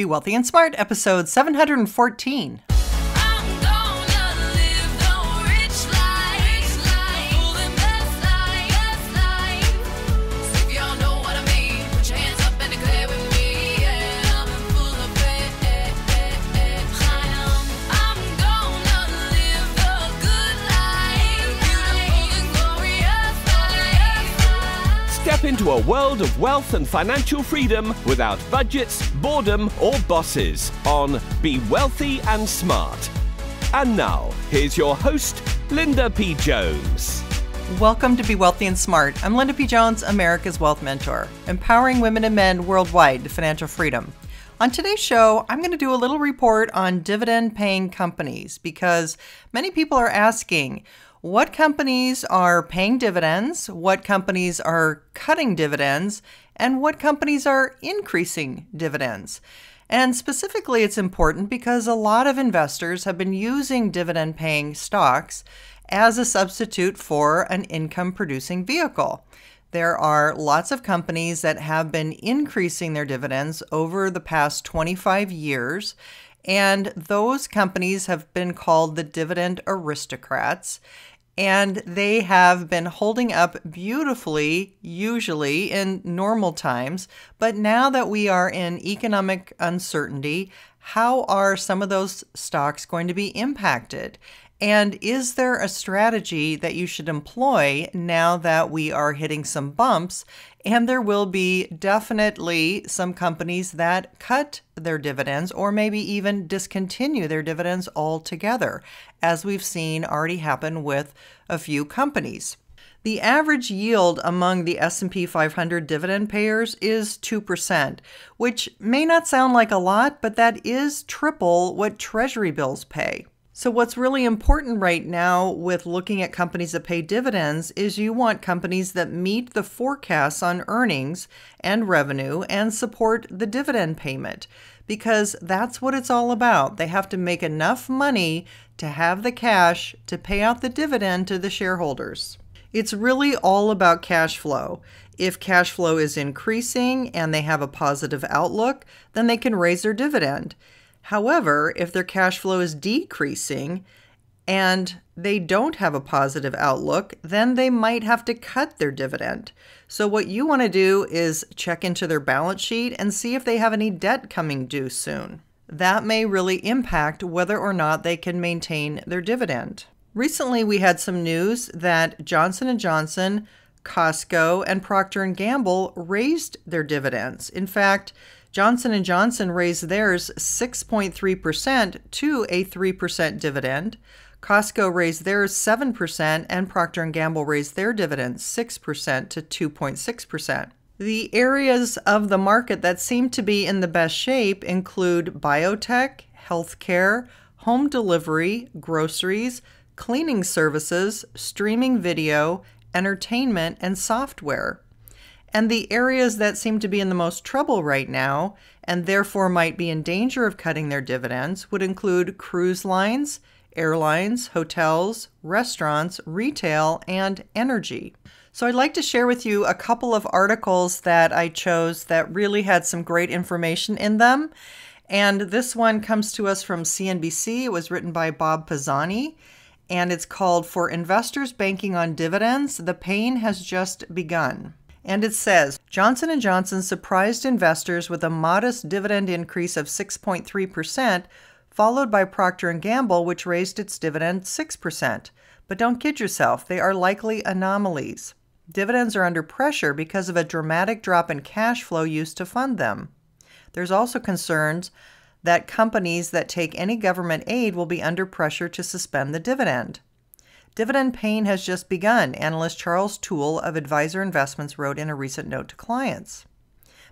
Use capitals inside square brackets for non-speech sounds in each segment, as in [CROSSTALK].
Be Wealthy and Smart, episode 714. To a world of wealth and financial freedom without budgets, boredom, or bosses on Be Wealthy and Smart. And now, here's your host, Linda P. Jones. Welcome to Be Wealthy and Smart. I'm Linda P. Jones, America's Wealth Mentor, empowering women and men worldwide to financial freedom. On today's show, I'm going to do a little report on dividend paying companies because many people are asking, what companies are paying dividends, what companies are cutting dividends, and what companies are increasing dividends. And specifically, it's important because a lot of investors have been using dividend paying stocks as a substitute for an income producing vehicle. There are lots of companies that have been increasing their dividends over the past 25 years, and those companies have been called the dividend aristocrats and they have been holding up beautifully, usually in normal times. But now that we are in economic uncertainty, how are some of those stocks going to be impacted? And is there a strategy that you should employ now that we are hitting some bumps and there will be definitely some companies that cut their dividends or maybe even discontinue their dividends altogether, as we've seen already happen with a few companies. The average yield among the S&P 500 dividend payers is 2%, which may not sound like a lot, but that is triple what treasury bills pay. So, what's really important right now with looking at companies that pay dividends is you want companies that meet the forecasts on earnings and revenue and support the dividend payment because that's what it's all about. They have to make enough money to have the cash to pay out the dividend to the shareholders. It's really all about cash flow. If cash flow is increasing and they have a positive outlook, then they can raise their dividend. However, if their cash flow is decreasing and they don't have a positive outlook, then they might have to cut their dividend. So, what you want to do is check into their balance sheet and see if they have any debt coming due soon. That may really impact whether or not they can maintain their dividend. Recently, we had some news that Johnson & Johnson, Costco, and Procter & Gamble raised their dividends. In fact, Johnson & Johnson raised theirs 6.3% to a 3% dividend. Costco raised theirs 7% and Procter & Gamble raised their dividend 6% to 2.6%. The areas of the market that seem to be in the best shape include biotech, healthcare, home delivery, groceries, cleaning services, streaming video, entertainment, and software and the areas that seem to be in the most trouble right now and therefore might be in danger of cutting their dividends would include cruise lines, airlines, hotels, restaurants, retail, and energy. So, I'd like to share with you a couple of articles that I chose that really had some great information in them. And this one comes to us from CNBC. It was written by Bob Pisani, and it's called For Investors Banking on Dividends, the Pain Has Just Begun and it says Johnson & Johnson surprised investors with a modest dividend increase of 6.3%, followed by Procter & Gamble which raised its dividend 6%. But don't kid yourself, they are likely anomalies. Dividends are under pressure because of a dramatic drop in cash flow used to fund them. There's also concerns that companies that take any government aid will be under pressure to suspend the dividend. Dividend pain has just begun, analyst Charles Toole of Advisor Investments wrote in a recent note to clients.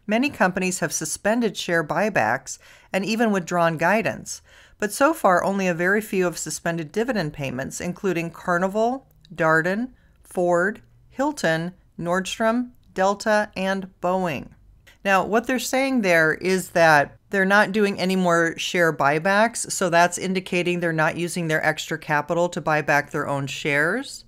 Many companies have suspended share buybacks and even withdrawn guidance, but so far only a very few have suspended dividend payments, including Carnival, Darden, Ford, Hilton, Nordstrom, Delta, and Boeing. Now, what they're saying there is that they're not doing any more share buybacks, so that's indicating they're not using their extra capital to buy back their own shares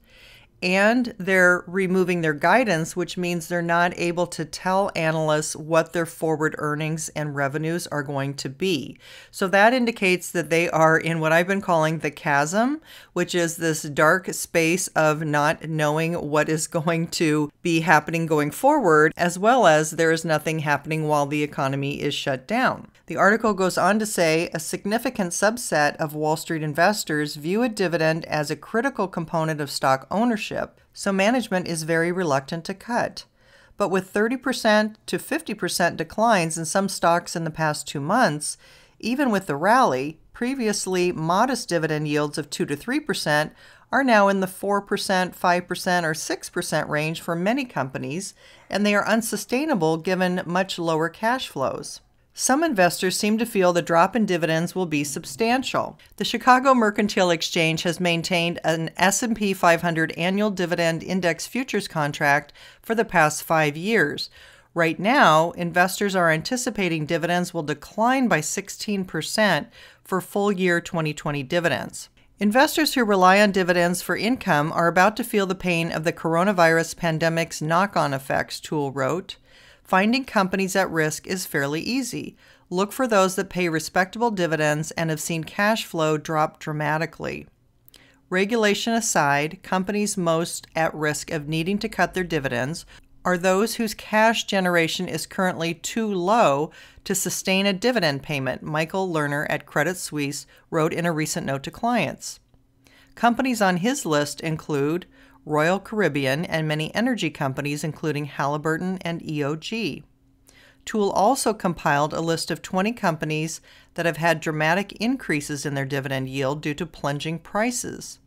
and they're removing their guidance, which means they're not able to tell analysts what their forward earnings and revenues are going to be. So that indicates that they are in what I've been calling the chasm, which is this dark space of not knowing what is [LAUGHS] going to be happening going forward, as well as there is nothing happening while the economy is shut down. The article goes on to say a significant subset of Wall Street investors view a dividend as a critical component of stock ownership, so management is very reluctant to cut. But with 30% to 50% declines in some stocks in the past two months, even with the rally, previously modest dividend yields of 2 to 3% are now in the 4%, 5%, or 6% range for many companies, and they are unsustainable given much lower cash flows. Some investors seem to feel the drop in dividends will be substantial. The Chicago Mercantile Exchange has maintained an S&P 500 annual dividend index futures contract for the past 5 years. Right now, investors are anticipating dividends will decline by 16% for full year 2020 dividends. Investors who rely on dividends for income are about to feel the pain of the coronavirus pandemic's knock on effects, Tool wrote. Finding companies at risk is fairly easy. Look for those that pay respectable dividends and have seen cash flow drop dramatically. Regulation aside, companies most at risk of needing to cut their dividends are those whose cash generation is currently too low to sustain a dividend payment, Michael Lerner at Credit Suisse wrote in a recent note to clients. Companies on his list include Royal Caribbean, and many energy companies, including Halliburton and EOG. Tool also compiled a list of 20 companies that have had dramatic increases in their dividend yield due to plunging prices.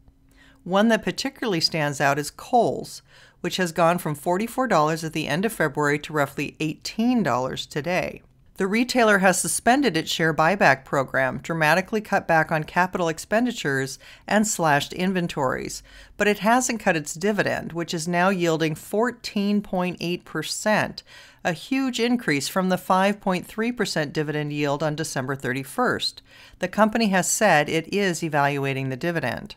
One that particularly stands out is Kohl's, which has gone from $44 at the end of February to roughly $18 today. The retailer has suspended its share buyback program, dramatically cut back on capital expenditures, and slashed inventories. But it hasn't cut its dividend, which is now yielding 14.8%, a huge increase from the 5.3% dividend yield on December 31st. The company has said it is evaluating the dividend.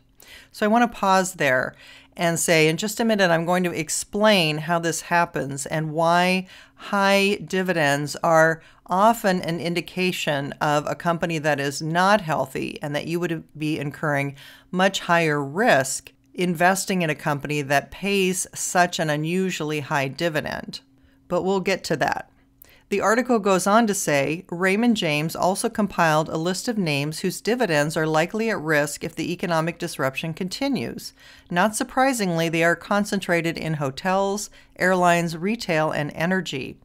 So I want to pause there and say, in just a minute, I'm going to explain how this happens and why high dividends are often an indication of a company that is not healthy and that you would be incurring much higher risk investing in a company that pays such an unusually high dividend. But we'll get to that. The article goes on to say Raymond James also compiled a list of names whose dividends are likely at risk if the economic disruption continues. Not surprisingly, they are concentrated in hotels, airlines, retail, and energy.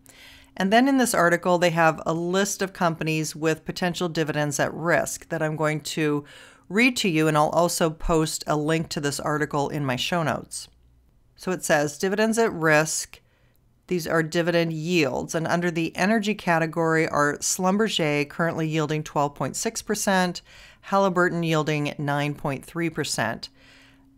And then in this article, they have a list of companies with potential dividends at risk that I'm going to read to you, and I'll also post a link to this article in my show notes. So it says dividends at risk these are dividend yields. And under the energy category are Schlumberger currently yielding 12.6%, Halliburton yielding 9.3%.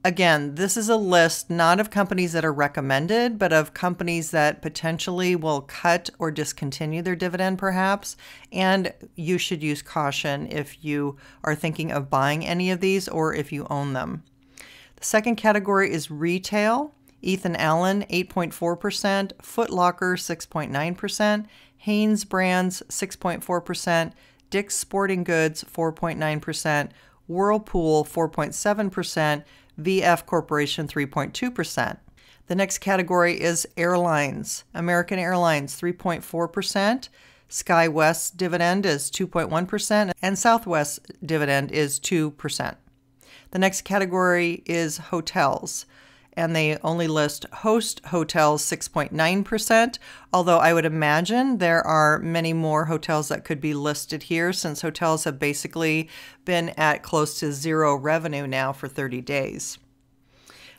Again, this is a list not of companies that are recommended, but of companies that potentially will cut or discontinue their dividend, perhaps. And you should use caution if you are thinking of buying any of these or if you own them. The second category is retail. Ethan Allen 8.4%, Foot Locker 6.9%, Hanes Brands 6.4%, Dick's Sporting Goods 4.9%, Whirlpool 4.7%, VF Corporation 3.2%. The next category is airlines. American Airlines 3.4%, Skywest dividend is 2.1%, and Southwest dividend is 2%. The next category is hotels and they only list host hotels 6.9%, although I would imagine there are many more hotels that could be listed here since hotels have basically been at close to zero revenue now for 30 days.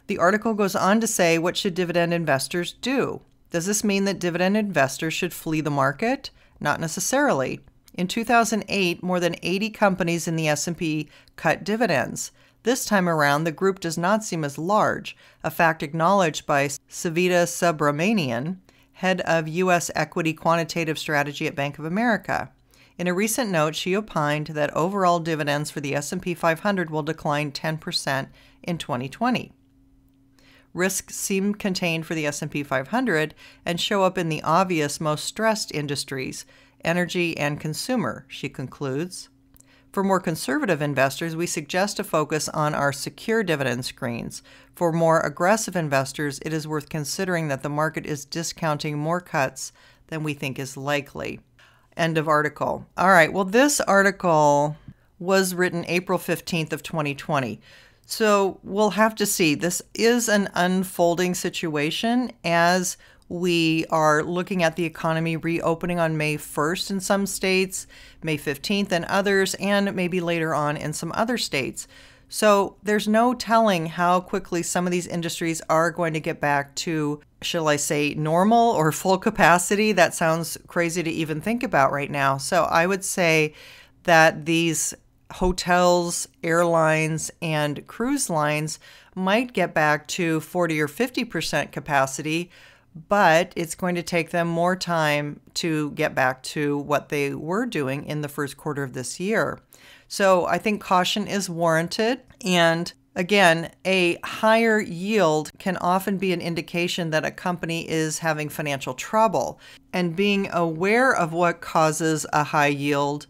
The article goes on to say what should dividend investors do? Does this mean that dividend investors should flee the market? Not necessarily. In 2008, more than 80 companies in the S&P cut dividends. This time around, the group does not seem as large, a fact acknowledged by Savita Subramanian, head of U.S. Equity Quantitative Strategy at Bank of America. In a recent note, she opined that overall dividends for the S&P 500 will decline 10% in 2020. Risks seem contained for the S&P 500 and show up in the obvious most stressed industries, energy and consumer, she concludes. For more conservative investors, we suggest a focus on our secure dividend screens. For more aggressive investors, it is worth considering that the market is discounting more cuts than we think is likely. End of article. All right, well, this article was written April 15th of 2020. So we'll have to see. This is an unfolding situation as we are looking at the economy reopening on May 1st in some states, May 15th in others, and maybe later on in some other states. So there's no telling how quickly some of these industries are going to get back to, shall I say, normal or [LAUGHS] full capacity. That sounds crazy to even think about right now. So I would say that these hotels, airlines, and cruise lines might get back to 40 or 50% capacity but it's going to take them more time to get back to what they were doing in the first quarter of this year. So I think caution is warranted. And again, a higher yield can often be an indication that a company is having financial trouble. And being aware of what causes a high yield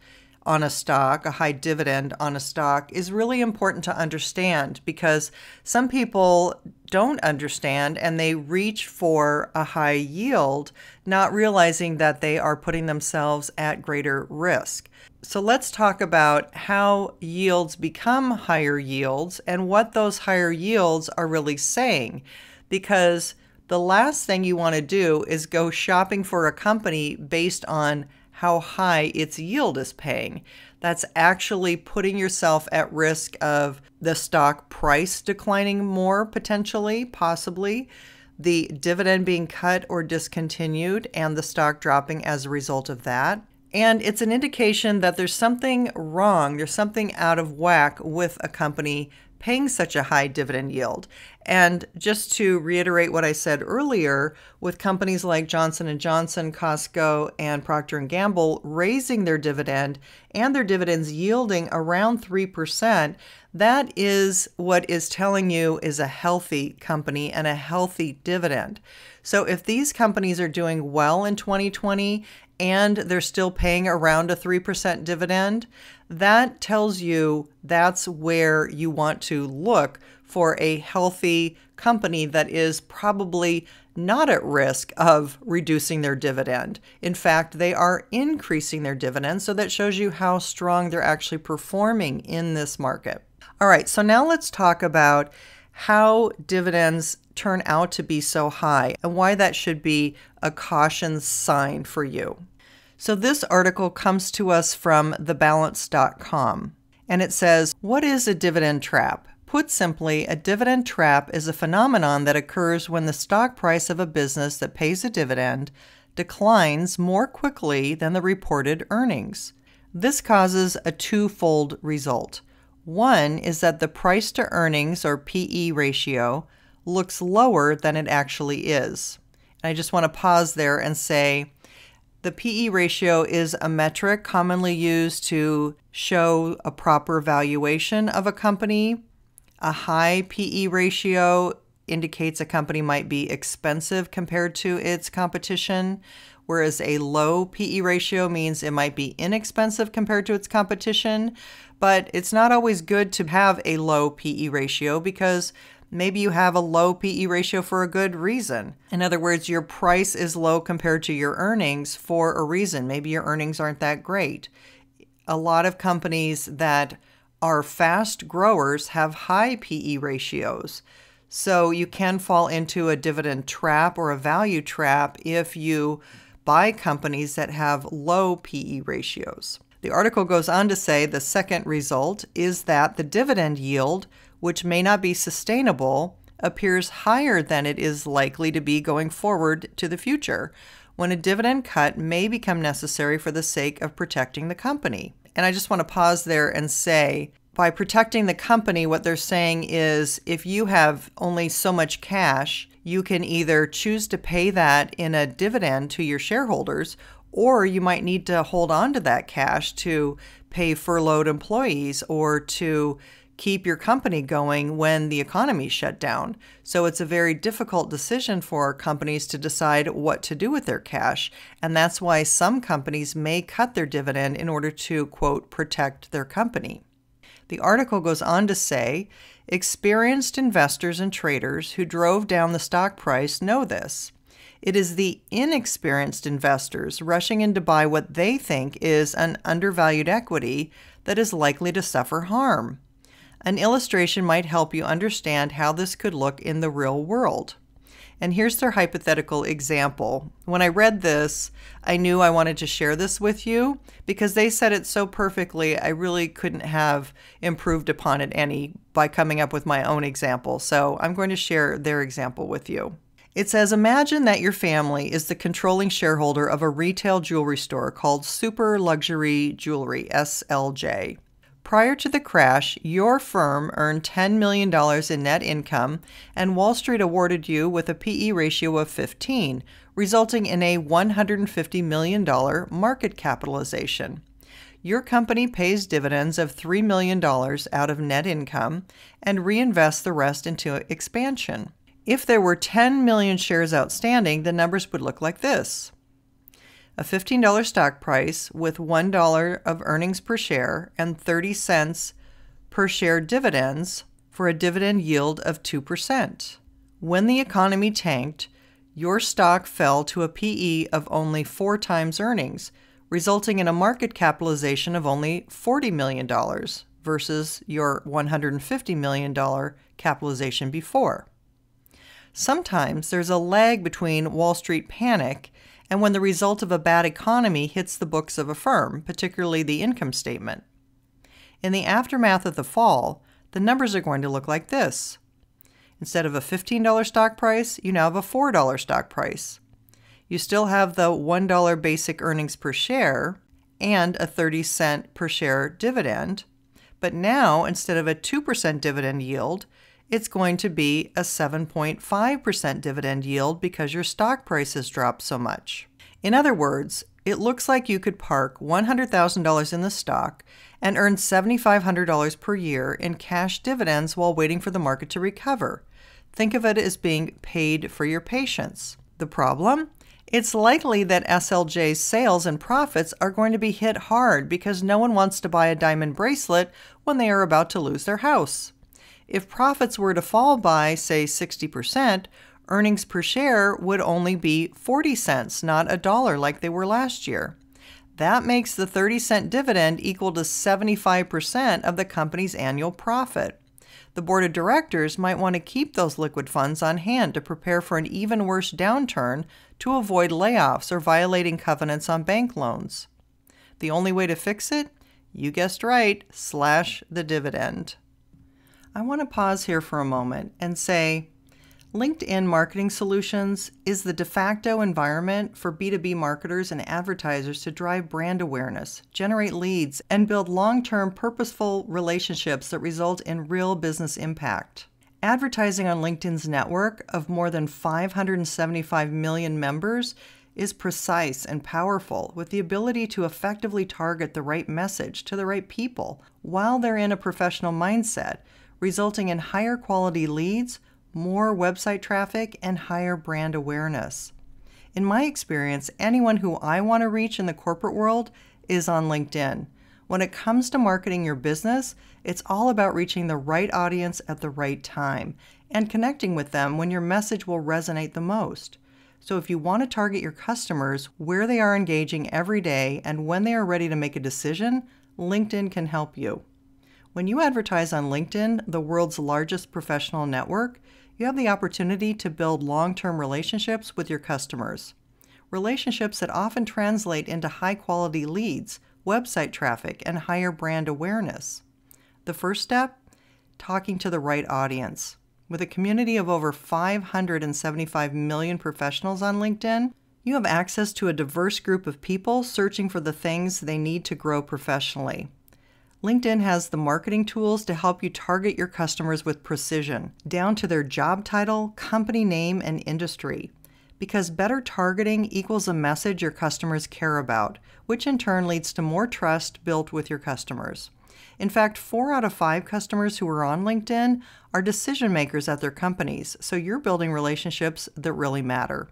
on a stock, a high dividend on a stock, is really important to understand because some people don't understand and they reach for a high yield, not realizing that they are putting themselves at greater risk. So let's talk about how yields become higher yields and what those higher yields are really saying because the last thing you want to do is go shopping for a company based on how high its yield is paying. That's actually putting yourself at risk of the stock price declining more, potentially, possibly, the dividend being cut or discontinued, and the stock dropping as a result of that. And it's an indication that there's something wrong, there's something out of whack with a company paying such a high dividend yield. And just to reiterate what I said earlier, with companies like Johnson & Johnson, Costco, and Procter & Gamble raising their dividend and their dividends yielding around 3%, that is what is telling you is a healthy company and a healthy dividend. So if these companies are doing well in 2020 and they're still paying around a 3% dividend, that tells you that's where you want to look for a healthy company that is probably not at risk of reducing their dividend. In fact, they are increasing their dividend, so that shows you how strong they're actually performing in this market. All right, so now let's talk about how dividends turn out to be so high and why that should be a caution sign for you. So, this article comes to us from thebalance.com and it says, What is a dividend trap? Put simply, a dividend trap is a phenomenon that occurs when the stock price of a business that pays a dividend declines more quickly than the reported earnings. This causes a twofold result. One is that the price to earnings, or PE ratio, looks lower than it actually is. And I just want to pause there and say the PE ratio is a metric commonly used to show a proper valuation of a company a high PE ratio indicates a company might be expensive compared to its competition, whereas a low PE ratio means it might be inexpensive compared to its competition. But it's not always good to have a low PE ratio because maybe you have a low PE ratio for a good reason. In other words, your price is low compared to your earnings for a reason. Maybe your earnings aren't that great. A lot of companies that our fast growers have high PE ratios. So you can fall into a dividend trap or a value trap if you buy companies that have low PE ratios. The article goes on to say the second result is that the dividend yield, which may not be sustainable, appears higher than it is likely to be going forward to the future, when a dividend cut may become necessary for the sake of protecting the company. And I just want to pause there and say by protecting the company, what they're saying is if you have only so much cash, you can either choose to pay that in a dividend to your shareholders, or you might need to hold on to that cash to pay furloughed employees or to keep your company going when the economy shut down. So it's a very difficult decision for companies to decide what to do with their cash. And that's why some companies may cut their dividend in order to, quote, protect their company. The article goes on to say experienced investors and traders who drove down the stock price know this. It is the inexperienced investors rushing in to buy what they think is an undervalued equity that is likely to suffer harm. An illustration might help you understand how this could look in the real world. And here's their hypothetical example. When I read this, I knew I wanted to share this with you because they said it so perfectly, I really couldn't have improved upon it any by coming up with my own example. So I'm going to share their example with you. It says Imagine that your family is the controlling shareholder of a retail jewelry store called Super Luxury Jewelry, SLJ. Prior to the crash, your firm earned $10 million in net income, and Wall Street awarded you with a PE ratio of 15, resulting in a $150 million market capitalization. Your company pays dividends of $3 million out of net income and reinvests the rest into expansion. If there were 10 million shares outstanding, the numbers would look like this a $15 stock price with $1 of earnings per share and 30 cents per share dividends for a dividend yield of 2%. When the economy tanked, your stock fell to a PE of only four times earnings, resulting in a market capitalization of only $40 million versus your $150 million capitalization before. Sometimes there's a lag between Wall Street panic and when the result of a bad economy hits the books of a firm, particularly the income statement. In the aftermath of the fall, the numbers are going to look like this. Instead of a $15 stock price, you now have a $4 stock price. You still have the $1 basic earnings per share and a 30 cent per share dividend, but now instead of a 2% dividend yield, it's going to be a 7.5% dividend yield because your stock price has dropped so much. In other words, it looks like you could park $100,000 in the stock and earn $7,500 per year in cash dividends while waiting for the market to recover. Think of it as being paid for your patience. The problem? It's likely that SLJ's sales and profits are going to be hit hard because no one wants to buy a diamond bracelet when they are about to lose their house. If profits were to fall by, say, 60%, earnings per share would only be 40 cents, not a dollar like they were last year. That makes the 30 cent dividend equal to 75% of the company's annual profit. The board of directors might want to keep those liquid funds on hand to prepare for an even worse downturn to avoid layoffs or violating covenants on bank loans. The only way to fix it? You guessed right, slash the dividend. I want to pause here for a moment and say LinkedIn Marketing Solutions is the de facto environment for B2B marketers and advertisers to drive brand awareness, generate leads, and build long term purposeful relationships that result in real business impact. Advertising on LinkedIn's network of more than 575 million members is precise and powerful with the ability to effectively target the right message to the right people while they're in a professional mindset resulting in higher quality leads, more website traffic, and higher brand awareness. In my experience, anyone who I want to reach in the corporate world is on LinkedIn. When it comes to marketing your business, it's all about reaching the right audience at the right time and connecting with them when your message will resonate the most. So, if you want to target your customers where they are engaging every day and when they are ready to make a decision, LinkedIn can help you. When you advertise on LinkedIn, the world's largest professional network, you have the opportunity to build long term relationships with your customers. Relationships that often translate into high quality leads, website traffic, and higher brand awareness. The first step talking to the right audience. With a community of over 575 million professionals on LinkedIn, you have access to a diverse group of people searching for the things they need to grow professionally. LinkedIn has the marketing tools to help you target your customers with precision, down to their job title, company name, and industry. Because better targeting equals a message your customers care about, which in turn leads to more trust built with your customers. In fact, four out of five customers who are on LinkedIn are decision makers at their companies, so you're building relationships that really matter.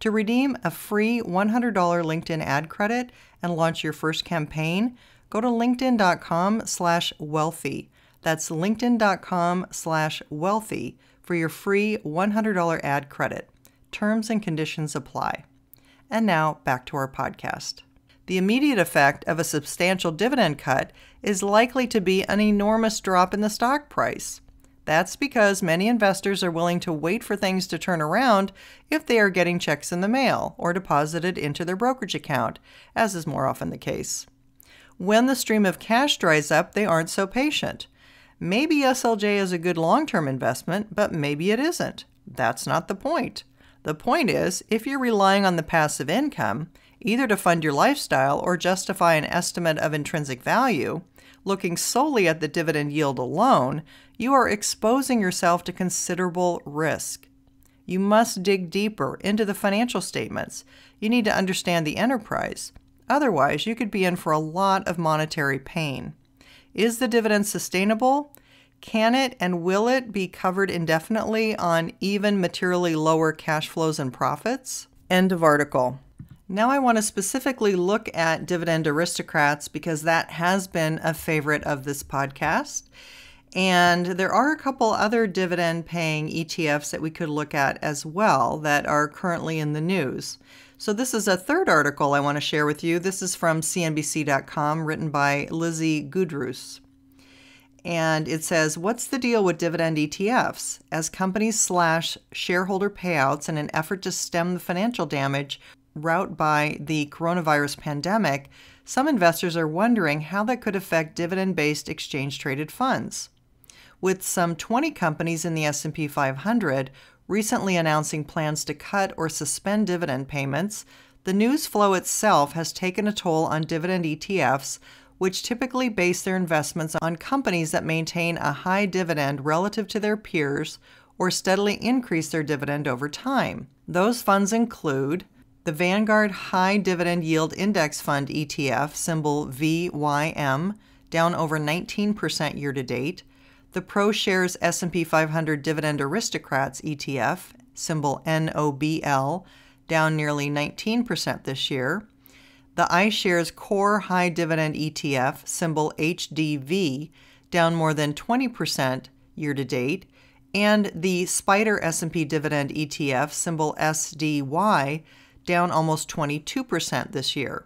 To redeem a free $100 LinkedIn ad credit and launch your first campaign, go to linkedin.com slash wealthy. That's linkedin.com slash wealthy for your free $100 ad credit. Terms and conditions apply. And now back to our podcast. The immediate effect of a substantial dividend cut is likely to be an enormous drop in the stock price. That's because many investors are willing to wait for things to turn around if they are getting checks in the mail or deposited into their brokerage account, as is more often the case. When the stream of cash dries up, they aren't so patient. Maybe SLJ is a good long term investment, but maybe it isn't. That's not the point. The point is, if you're relying on the passive income, either to fund your lifestyle or justify an estimate of intrinsic value, looking solely at the dividend yield alone, you are exposing yourself to considerable risk. You must dig deeper into the financial statements. You need to understand the enterprise. Otherwise, you could be in for a lot of monetary pain. Is the dividend sustainable? Can it and will it be covered indefinitely on even materially lower cash flows and profits? End of article. Now I want to specifically look at dividend aristocrats because that has been a favorite of this podcast. And there are a couple other dividend paying ETFs that we could look at as well that are currently in the news. So, this is a third article I want to share with you. This is from CNBC.com, written by Lizzie Gudrus. And it says, What's the deal with dividend ETFs? As companies slash shareholder payouts in an effort to stem the financial damage wrought by the coronavirus pandemic, some investors are wondering how that could affect dividend based exchange traded funds with some 20 companies in the S&P 500 recently announcing plans to cut or suspend dividend payments, the news flow itself has taken a toll on dividend ETFs, which typically base their investments on companies that maintain a high dividend relative to their peers or steadily increase their dividend over time. Those funds include the Vanguard High Dividend Yield Index Fund ETF, symbol VYM, down over 19% year to date the ProShares S&P 500 Dividend Aristocrats ETF, symbol NOBL, down nearly 19% this year, the iShares Core High Dividend ETF, symbol HDV, down more than 20% year to date, and the Spider S&P Dividend ETF, symbol SDY, down almost 22% this year.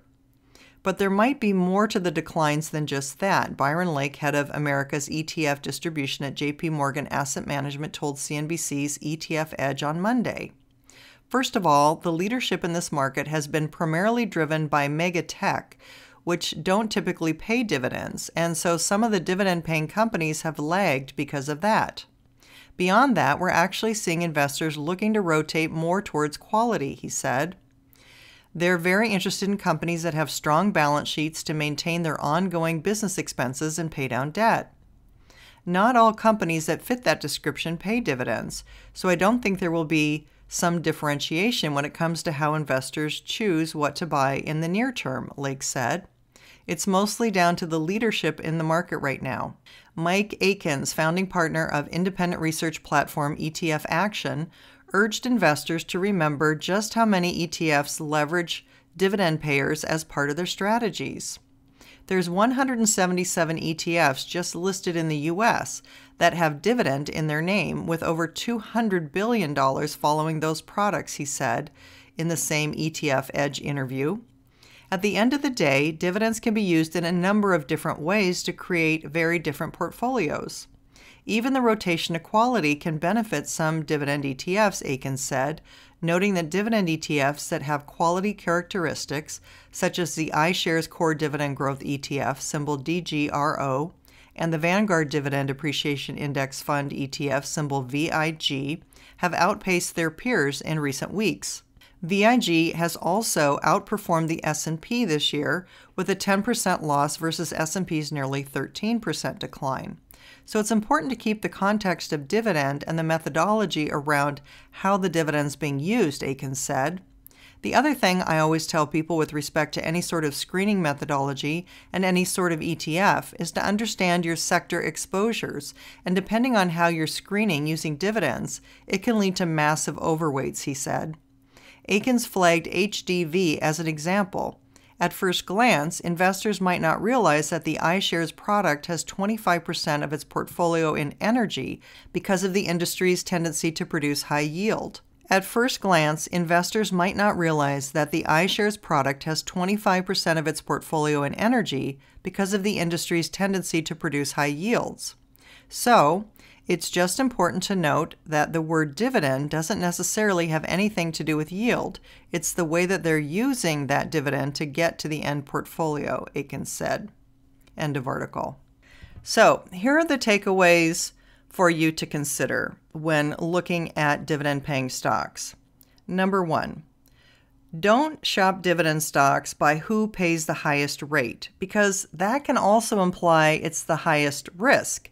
But there might be more to the declines than just that. Byron Lake, head of America's ETF distribution at JP Morgan Asset Management, told CNBC's ETF Edge on Monday. First of all, the leadership in this market has been primarily driven by mega tech, which don't typically pay dividends, and so some of the dividend paying companies have lagged because of that. Beyond that, we're actually seeing investors looking to rotate more towards quality, he said. They're very interested in companies that have strong balance sheets to maintain their ongoing business expenses and pay down debt. Not all companies that fit that description pay dividends, so I don't think there will be some differentiation when it comes to how investors choose what to buy in the near term, Lake said. It's mostly down to the leadership in the market right now. Mike Akins, founding partner of independent research platform ETF Action, urged investors to remember just how many ETFs leverage dividend payers as part of their strategies. There's 177 ETFs just listed in the US that have dividend in their name with over 200 billion dollars following those products, he said in the same ETF Edge interview. At the end of the day, dividends can be used in a number of different ways to create very different portfolios. Even the rotation equality can benefit some dividend ETFs, Aiken said, noting that dividend ETFs that have quality characteristics, such as the iShares Core Dividend Growth ETF, symbol DGRO, and the Vanguard Dividend Appreciation Index Fund ETF, symbol VIG, have outpaced their peers in recent weeks. VIG has also outperformed the S&P this year with a 10% loss versus S&P's nearly 13% decline. So it's important to keep the context of dividend and the methodology around how the dividend's being used, Aiken said. The other thing I always tell people with respect to any sort of screening methodology and any sort of ETF is to understand your sector exposures. And depending on how you're screening using dividends, it can lead to massive overweights, he said. Aikens flagged HDV as an example. At first glance, investors might not realize that the iShares product has 25% of its portfolio in energy because of the industry's tendency to produce high yield. At first glance, investors might not realize that the iShares product has 25% of its portfolio in energy because of the industry's tendency to produce high yields. So, it's just important to note that the word dividend doesn't necessarily have anything to do with yield. It's the way that they're using that dividend to get to the end portfolio, Aiken said. End of article. So here are the takeaways for you to consider when looking at dividend paying stocks. Number one, don't shop dividend stocks by who pays the highest rate because that can also imply it's the highest risk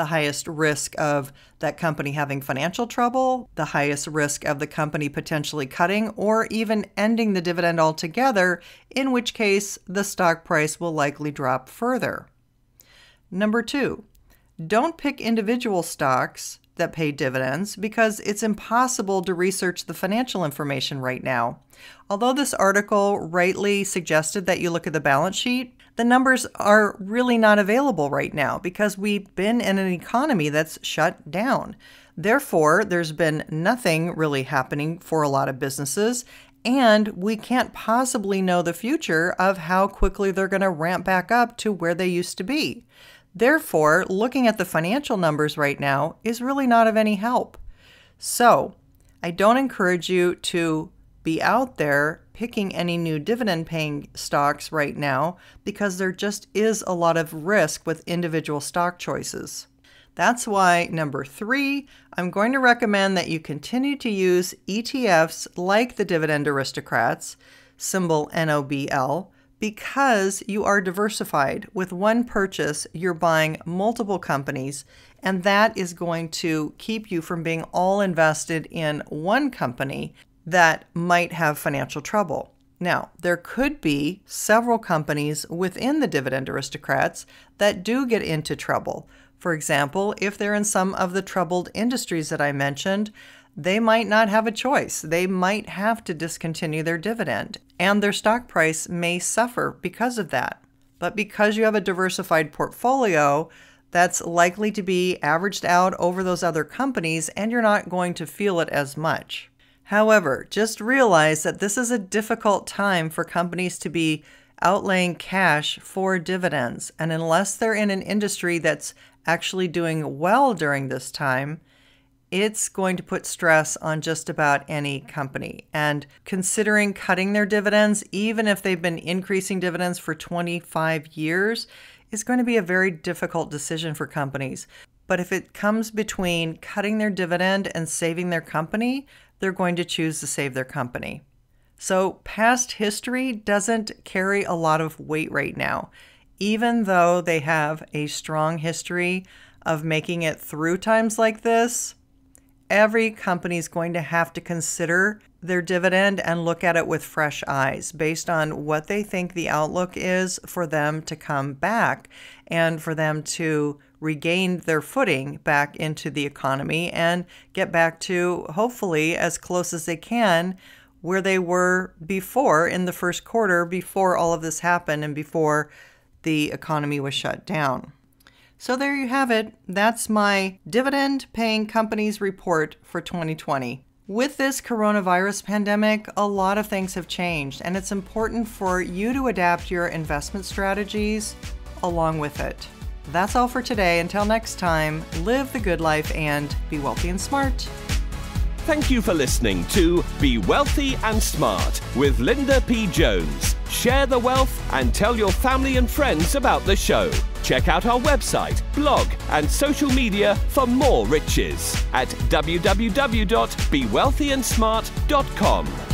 the highest risk of that company having financial trouble, the highest risk of the company potentially cutting or even ending the dividend altogether, in which case the stock price will likely drop further. Number two, don't pick individual stocks that pay dividends because it's impossible to research the financial information right now. Although this article rightly suggested that you look at the balance sheet, the numbers are really not available right now because we've been in an economy that's shut down. Therefore, there's been nothing really happening for a lot of businesses, and we can't possibly know the future of how quickly they're going to ramp back up to where they used to be. Therefore, looking at the financial numbers right now is really not of any help. So, I don't encourage you to be out there picking any new dividend paying stocks right now because there just is a lot of risk with individual stock choices. That's why, number three, I'm going to recommend that you continue to use ETFs like the Dividend Aristocrats, symbol NOBL, because you are diversified. With one purchase, you're buying multiple companies, and that is going to keep you from being all invested in one company that might have financial trouble. Now, there could be several companies within the dividend aristocrats that do get into trouble. For example, if they're in some of the troubled industries that I mentioned, they might not have a choice. They might have to discontinue their dividend, and their stock price may suffer because of that. But because you have a diversified portfolio, that's likely to be averaged out over those other companies, and you're not going to feel it as much. However, just realize that this is a difficult time for companies to be outlaying cash for dividends. And unless they're in an industry that's actually doing well during this time, it's going to put stress on just about any company. And considering cutting their dividends, even if they've been increasing dividends for 25 years, is going to be a very difficult decision for companies. But if it comes between cutting their dividend and saving their company, they're going to choose to save their company. So, past history doesn't carry a lot of weight right now, even though they have a strong history of making it through times like this every company is going to have to consider their dividend and look at it with fresh eyes based on what they think the outlook is for them to come back and for them to regain their footing back into the economy and get back to hopefully as close as they can where they were before in the first quarter before all of this happened and before the economy was shut down. So there you have it. That's my dividend paying companies report for 2020. With this coronavirus pandemic, a lot of things have changed, and it's important for you to adapt your investment strategies along with it. That's all for today. Until next time, live the good life and be wealthy and smart. Thank you for listening to Be Wealthy and Smart with Linda P. Jones. Share the wealth and tell your family and friends about the show. Check out our website, blog, and social media for more riches at www.bewealthyandsmart.com.